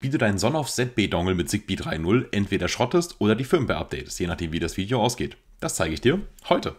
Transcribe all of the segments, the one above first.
wie du deinen Sonoff ZB-Dongle mit Zigbee 3.0 entweder schrottest oder die Firmware updatest, je nachdem wie das Video ausgeht. Das zeige ich dir heute.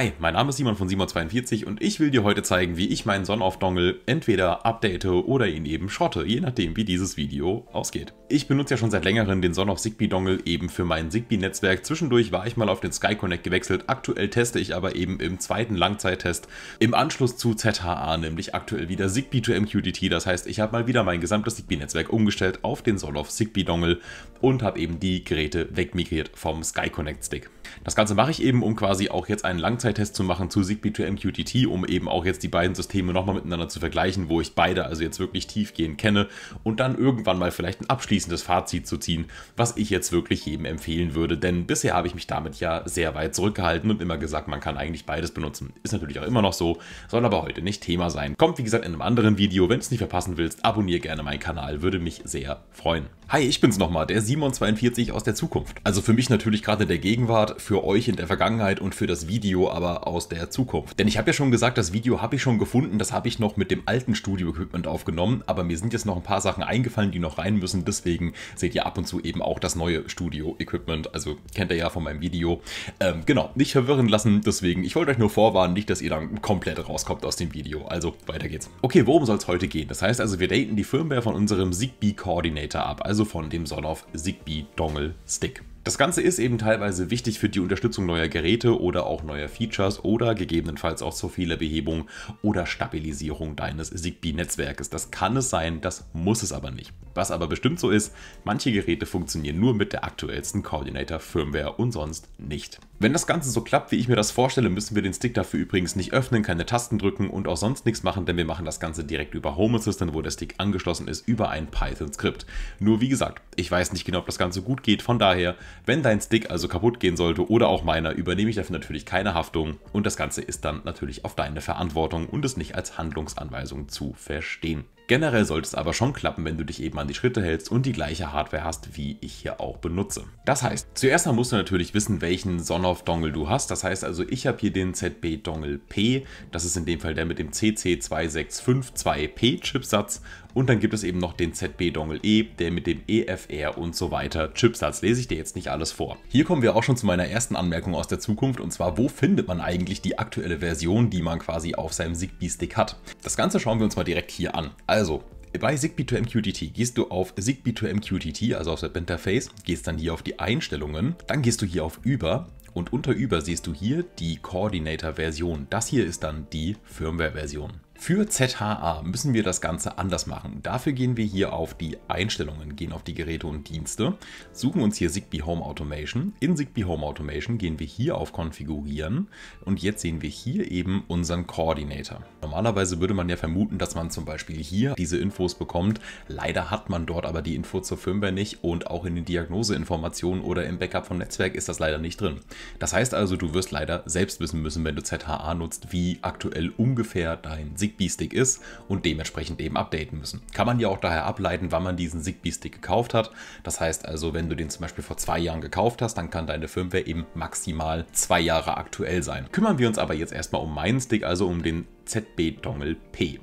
Hi, mein Name ist Simon von Simon42 und ich will dir heute zeigen, wie ich meinen Sonoff-Dongle entweder update oder ihn eben schrotte, je nachdem wie dieses Video ausgeht. Ich benutze ja schon seit längerem den Sonoff Zigbee-Dongle eben für mein Zigbee-Netzwerk. Zwischendurch war ich mal auf den Sky Connect gewechselt, aktuell teste ich aber eben im zweiten Langzeittest im Anschluss zu ZHA, nämlich aktuell wieder Zigbee to MQTT. Das heißt, ich habe mal wieder mein gesamtes Zigbee-Netzwerk umgestellt auf den Sonoff Zigbee-Dongle und habe eben die Geräte wegmigriert vom Sky Connect Stick. Das Ganze mache ich eben, um quasi auch jetzt einen Langzeittest zu machen zu Zigbee to MQTT, um eben auch jetzt die beiden Systeme nochmal miteinander zu vergleichen, wo ich beide also jetzt wirklich tiefgehend kenne und dann irgendwann mal vielleicht ein abschließendes Fazit zu ziehen, was ich jetzt wirklich jedem empfehlen würde, denn bisher habe ich mich damit ja sehr weit zurückgehalten und immer gesagt, man kann eigentlich beides benutzen. Ist natürlich auch immer noch so, soll aber heute nicht Thema sein. Kommt wie gesagt in einem anderen Video, wenn du es nicht verpassen willst, abonniere gerne meinen Kanal, würde mich sehr freuen. Hi, ich bin's nochmal, der Simon42 aus der Zukunft. Also für mich natürlich gerade in der Gegenwart für euch in der Vergangenheit und für das Video aber aus der Zukunft. Denn ich habe ja schon gesagt, das Video habe ich schon gefunden, das habe ich noch mit dem alten Studio-Equipment aufgenommen, aber mir sind jetzt noch ein paar Sachen eingefallen, die noch rein müssen, deswegen seht ihr ab und zu eben auch das neue Studio-Equipment, also kennt ihr ja von meinem Video. Ähm, genau, nicht verwirren lassen, deswegen, ich wollte euch nur vorwarnen, nicht, dass ihr dann komplett rauskommt aus dem Video. Also, weiter geht's. Okay, worum soll es heute gehen? Das heißt also, wir daten die Firmware von unserem ZigBee Coordinator ab, also von dem Sonoff ZigBee Dongle Stick. Das Ganze ist eben teilweise wichtig für die Unterstützung neuer Geräte oder auch neuer Features oder gegebenenfalls auch zur Fehlerbehebung oder Stabilisierung deines ZigBee-Netzwerkes. Das kann es sein, das muss es aber nicht. Was aber bestimmt so ist, manche Geräte funktionieren nur mit der aktuellsten Coordinator-Firmware und sonst nicht. Wenn das Ganze so klappt, wie ich mir das vorstelle, müssen wir den Stick dafür übrigens nicht öffnen, keine Tasten drücken und auch sonst nichts machen, denn wir machen das Ganze direkt über Home Assistant, wo der Stick angeschlossen ist, über ein Python-Skript. Nur wie gesagt, ich weiß nicht genau, ob das Ganze gut geht, von daher, wenn dein Stick also kaputt gehen sollte oder auch meiner, übernehme ich dafür natürlich keine Haftung und das Ganze ist dann natürlich auf deine Verantwortung und es nicht als Handlungsanweisung zu verstehen. Generell sollte es aber schon klappen, wenn du dich eben an die Schritte hältst und die gleiche Hardware hast, wie ich hier auch benutze. Das heißt, zuerst mal musst du natürlich wissen, welchen Sonoff-Dongle du hast. Das heißt also, ich habe hier den ZB-Dongle P. Das ist in dem Fall der mit dem CC2652P-Chipsatz und dann gibt es eben noch den ZB-Dongle E, der mit dem EFR und so weiter Chipsatz. Lese ich dir jetzt nicht alles vor. Hier kommen wir auch schon zu meiner ersten Anmerkung aus der Zukunft und zwar, wo findet man eigentlich die aktuelle Version, die man quasi auf seinem Zigbee-Stick hat? Das Ganze schauen wir uns mal direkt hier an. Also, bei Zigbee2MQTT gehst du auf Zigbee2MQTT, also auf das Interface, gehst dann hier auf die Einstellungen, dann gehst du hier auf Über und unter Über siehst du hier die Coordinator-Version. Das hier ist dann die Firmware-Version. Für ZHA müssen wir das Ganze anders machen. Dafür gehen wir hier auf die Einstellungen, gehen auf die Geräte und Dienste, suchen uns hier Zigbee Home Automation. In Zigbee Home Automation gehen wir hier auf Konfigurieren und jetzt sehen wir hier eben unseren Coordinator. Normalerweise würde man ja vermuten, dass man zum Beispiel hier diese Infos bekommt. Leider hat man dort aber die Info zur Firmware nicht und auch in den Diagnoseinformationen oder im Backup vom Netzwerk ist das leider nicht drin. Das heißt also, du wirst leider selbst wissen müssen, wenn du ZHA nutzt, wie aktuell ungefähr dein Zigbee Zigbee-Stick ist und dementsprechend eben updaten müssen. Kann man ja auch daher ableiten, wann man diesen Zigbee-Stick gekauft hat. Das heißt also, wenn du den zum Beispiel vor zwei Jahren gekauft hast, dann kann deine Firmware eben maximal zwei Jahre aktuell sein. Kümmern wir uns aber jetzt erstmal um meinen Stick, also um den ZB-Dongle P.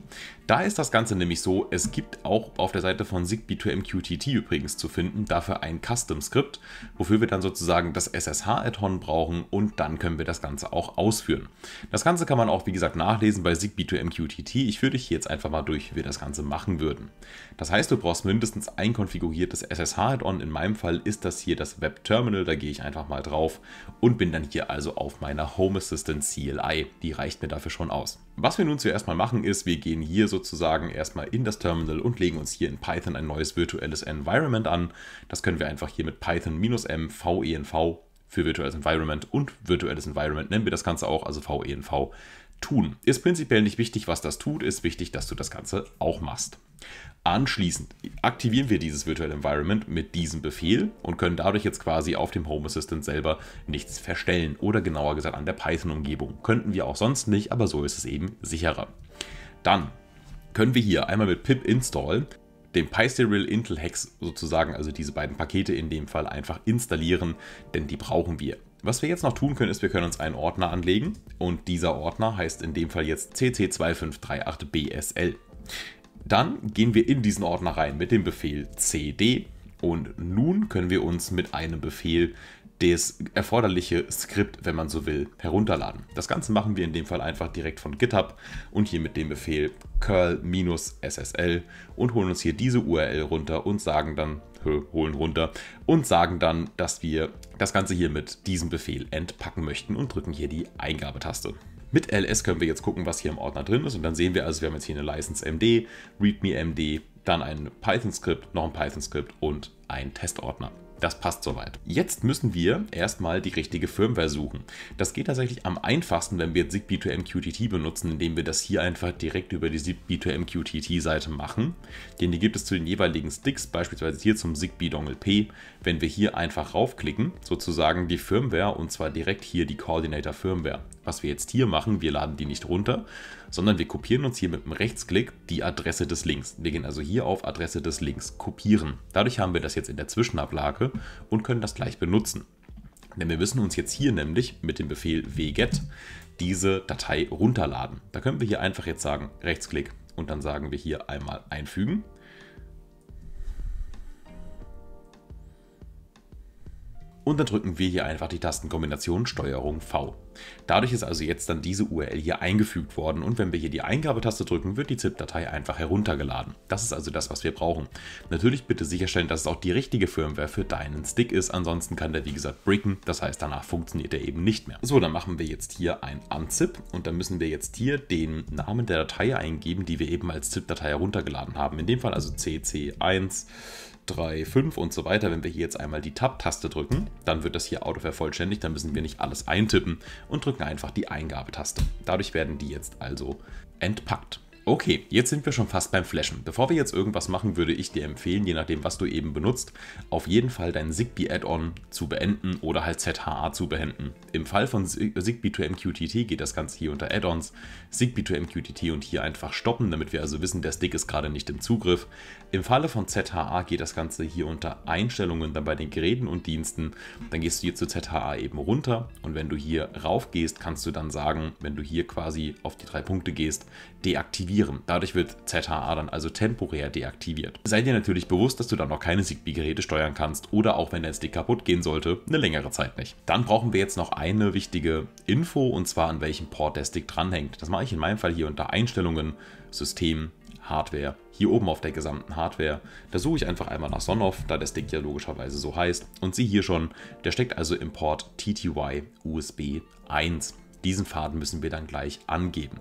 Da ist das Ganze nämlich so, es gibt auch auf der Seite von zigbee 2 mqtt übrigens zu finden, dafür ein Custom-Skript, wofür wir dann sozusagen das SSH-Add-on brauchen und dann können wir das Ganze auch ausführen. Das Ganze kann man auch, wie gesagt, nachlesen bei zigbee 2 mqtt Ich führe dich hier jetzt einfach mal durch, wie wir das Ganze machen würden. Das heißt, du brauchst mindestens ein konfiguriertes SSH-Add-on. In meinem Fall ist das hier das Web-Terminal, da gehe ich einfach mal drauf und bin dann hier also auf meiner Home Assistant CLI. Die reicht mir dafür schon aus. Was wir nun zuerst mal machen ist, wir gehen hier so sozusagen erstmal in das Terminal und legen uns hier in Python ein neues virtuelles Environment an. Das können wir einfach hier mit Python-m venv e für virtuelles Environment und virtuelles Environment nennen wir das Ganze auch, also venv e tun. Ist prinzipiell nicht wichtig, was das tut, ist wichtig, dass du das Ganze auch machst. Anschließend aktivieren wir dieses virtuelle Environment mit diesem Befehl und können dadurch jetzt quasi auf dem Home Assistant selber nichts verstellen oder genauer gesagt an der Python-Umgebung. Könnten wir auch sonst nicht, aber so ist es eben sicherer. Dann können wir hier einmal mit pip install den PySerial Intel Hex sozusagen, also diese beiden Pakete in dem Fall einfach installieren, denn die brauchen wir. Was wir jetzt noch tun können, ist, wir können uns einen Ordner anlegen und dieser Ordner heißt in dem Fall jetzt cc2538bsl. Dann gehen wir in diesen Ordner rein mit dem Befehl cd und nun können wir uns mit einem Befehl das erforderliche Skript, wenn man so will, herunterladen. Das Ganze machen wir in dem Fall einfach direkt von GitHub und hier mit dem Befehl curl-ssl und holen uns hier diese URL runter und sagen dann, holen runter und sagen dann, dass wir das Ganze hier mit diesem Befehl entpacken möchten und drücken hier die Eingabetaste. Mit ls können wir jetzt gucken, was hier im Ordner drin ist und dann sehen wir also, wir haben jetzt hier eine License MD, README MD, dann ein Python-Skript, noch ein Python-Skript und ein Testordner. Das passt soweit. Jetzt müssen wir erstmal die richtige Firmware suchen. Das geht tatsächlich am einfachsten, wenn wir ZigBee2MQTT benutzen, indem wir das hier einfach direkt über die ZigBee2MQTT-Seite machen. Denn die gibt es zu den jeweiligen Sticks, beispielsweise hier zum ZigBee Dongle P. Wenn wir hier einfach raufklicken, sozusagen die Firmware und zwar direkt hier die Coordinator Firmware was wir jetzt hier machen, wir laden die nicht runter, sondern wir kopieren uns hier mit dem Rechtsklick die Adresse des Links. Wir gehen also hier auf Adresse des Links kopieren. Dadurch haben wir das jetzt in der Zwischenablage und können das gleich benutzen. Denn wir müssen uns jetzt hier nämlich mit dem Befehl wget diese Datei runterladen. Da können wir hier einfach jetzt sagen, Rechtsklick und dann sagen wir hier einmal einfügen und dann drücken wir hier einfach die Tastenkombination STRG V. Dadurch ist also jetzt dann diese URL hier eingefügt worden und wenn wir hier die Eingabetaste drücken, wird die ZIP-Datei einfach heruntergeladen. Das ist also das, was wir brauchen. Natürlich bitte sicherstellen, dass es auch die richtige Firmware für deinen Stick ist, ansonsten kann der wie gesagt bricken, das heißt danach funktioniert er eben nicht mehr. So, dann machen wir jetzt hier ein Unzip und dann müssen wir jetzt hier den Namen der Datei eingeben, die wir eben als ZIP-Datei heruntergeladen haben. In dem Fall also cc1 3, 5 und so weiter. Wenn wir hier jetzt einmal die Tab-Taste drücken, dann wird das hier autovervollständigt, dann müssen wir nicht alles eintippen und drücken einfach die Eingabetaste. Dadurch werden die jetzt also entpackt. Okay, jetzt sind wir schon fast beim Flashen. Bevor wir jetzt irgendwas machen, würde ich dir empfehlen, je nachdem was du eben benutzt, auf jeden Fall dein Zigbee Add-on zu beenden oder halt ZHA zu beenden. Im Fall von Zigbee to MQTT geht das Ganze hier unter Add-ons, Zigbee to MQTT und hier einfach stoppen, damit wir also wissen, der Stick ist gerade nicht im Zugriff. Im Falle von ZHA geht das Ganze hier unter Einstellungen, dann bei den Geräten und Diensten, dann gehst du hier zu ZHA eben runter und wenn du hier rauf gehst, kannst du dann sagen, wenn du hier quasi auf die drei Punkte gehst, deaktivieren aktivieren. Dadurch wird ZHA dann also temporär deaktiviert. Sei dir natürlich bewusst, dass du dann noch keine Zigbee-Geräte steuern kannst oder auch wenn der Stick kaputt gehen sollte, eine längere Zeit nicht. Dann brauchen wir jetzt noch eine wichtige Info und zwar an welchem Port der Stick dranhängt. Das mache ich in meinem Fall hier unter Einstellungen, System, Hardware. Hier oben auf der gesamten Hardware, da suche ich einfach einmal nach Sonoff, da der Stick ja logischerweise so heißt. Und sieh hier schon, der steckt also im Port TTY USB 1 diesen Pfad müssen wir dann gleich angeben.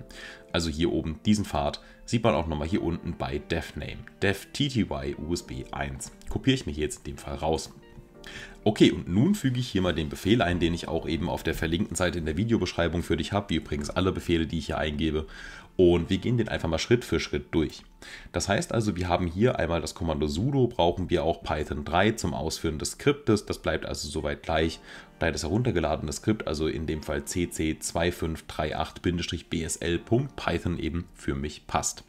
Also hier oben diesen Pfad sieht man auch nochmal hier unten bei DevName, DevTTY USB 1. Kopiere ich mir hier jetzt in dem Fall raus. Okay, und nun füge ich hier mal den Befehl ein, den ich auch eben auf der verlinkten Seite in der Videobeschreibung für dich habe, wie übrigens alle Befehle, die ich hier eingebe. Und wir gehen den einfach mal Schritt für Schritt durch. Das heißt also, wir haben hier einmal das Kommando sudo, brauchen wir auch Python 3 zum Ausführen des Skriptes. Das bleibt also soweit gleich. Da das heruntergeladene Skript, also in dem Fall cc2538-bsl.python eben für mich passt.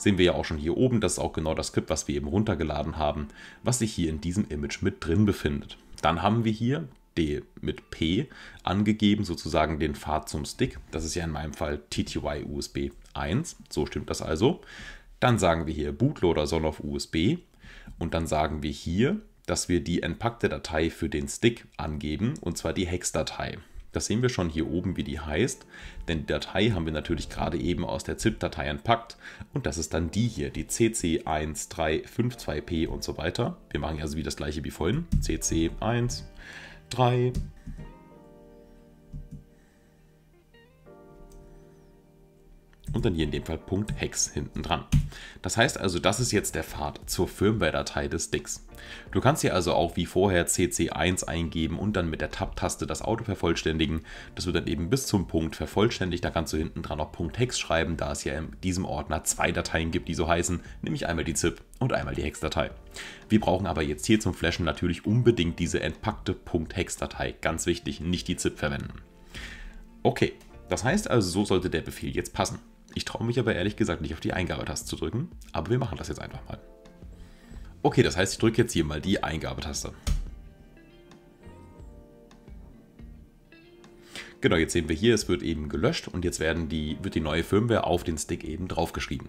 Sehen wir ja auch schon hier oben, das ist auch genau das Skript, was wir eben runtergeladen haben, was sich hier in diesem Image mit drin befindet. Dann haben wir hier D mit P angegeben, sozusagen den Pfad zum Stick. Das ist ja in meinem Fall TTY USB 1, so stimmt das also. Dann sagen wir hier Bootloader soll auf USB und dann sagen wir hier, dass wir die entpackte Datei für den Stick angeben, und zwar die Hex-Datei. Das sehen wir schon hier oben, wie die heißt, denn die Datei haben wir natürlich gerade eben aus der ZIP-Datei entpackt und das ist dann die hier, die CC1352P und so weiter. Wir machen also wie das gleiche wie vorhin, CC1352 und dann hier in dem Fall .hex hinten dran. Das heißt also, das ist jetzt der Pfad zur Firmware-Datei des Sticks. Du kannst hier also auch wie vorher CC1 eingeben und dann mit der Tab-Taste das Auto vervollständigen. Das wird dann eben bis zum Punkt vervollständigt. Da kannst du hinten dran noch .hex schreiben, da es ja in diesem Ordner zwei Dateien gibt, die so heißen, nämlich einmal die ZIP und einmal die Hex-Datei. Wir brauchen aber jetzt hier zum Flashen natürlich unbedingt diese entpackte .hex-Datei. Ganz wichtig, nicht die ZIP verwenden. Okay, das heißt also, so sollte der Befehl jetzt passen. Ich traue mich aber ehrlich gesagt nicht auf die Eingabetaste zu drücken, aber wir machen das jetzt einfach mal. Okay, das heißt, ich drücke jetzt hier mal die Eingabetaste. Genau, jetzt sehen wir hier, es wird eben gelöscht und jetzt werden die, wird die neue Firmware auf den Stick eben draufgeschrieben.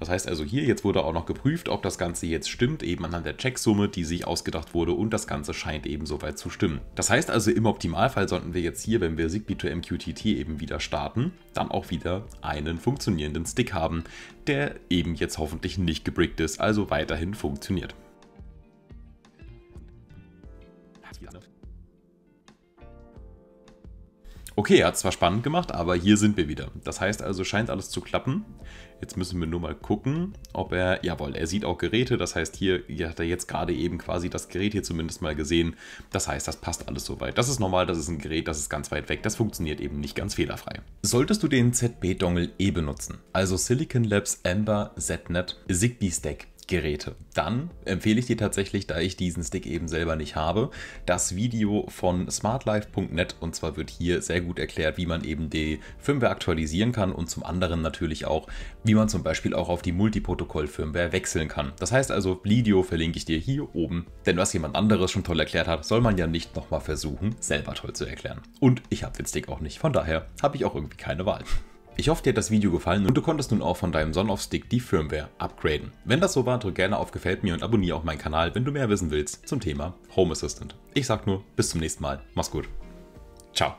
Das heißt also hier jetzt wurde auch noch geprüft, ob das Ganze jetzt stimmt, eben anhand der Checksumme, die sich ausgedacht wurde und das Ganze scheint eben soweit zu stimmen. Das heißt also im Optimalfall sollten wir jetzt hier, wenn wir Zigbee 2 MQTT eben wieder starten, dann auch wieder einen funktionierenden Stick haben, der eben jetzt hoffentlich nicht gebrickt ist, also weiterhin funktioniert. Ne? Okay, er hat zwar spannend gemacht, aber hier sind wir wieder. Das heißt also, scheint alles zu klappen. Jetzt müssen wir nur mal gucken, ob er, jawohl, er sieht auch Geräte. Das heißt, hier, hier hat er jetzt gerade eben quasi das Gerät hier zumindest mal gesehen. Das heißt, das passt alles soweit. Das ist normal, das ist ein Gerät, das ist ganz weit weg. Das funktioniert eben nicht ganz fehlerfrei. Solltest du den ZB-Dongle E eh benutzen, also Silicon Labs Amber ZNet ZigBee Stack Geräte. Dann empfehle ich dir tatsächlich, da ich diesen Stick eben selber nicht habe, das Video von smartlife.net und zwar wird hier sehr gut erklärt, wie man eben die Firmware aktualisieren kann und zum anderen natürlich auch, wie man zum Beispiel auch auf die Multiprotokoll-Firmware wechseln kann. Das heißt also, Video verlinke ich dir hier oben, denn was jemand anderes schon toll erklärt hat, soll man ja nicht nochmal versuchen, selber toll zu erklären. Und ich habe den Stick auch nicht, von daher habe ich auch irgendwie keine Wahl. Ich hoffe, dir hat das Video gefallen und du konntest nun auch von deinem Sonoff-Stick die Firmware upgraden. Wenn das so war, drück gerne auf Gefällt mir und abonniere auch meinen Kanal, wenn du mehr wissen willst zum Thema Home Assistant. Ich sag nur, bis zum nächsten Mal. Mach's gut. Ciao.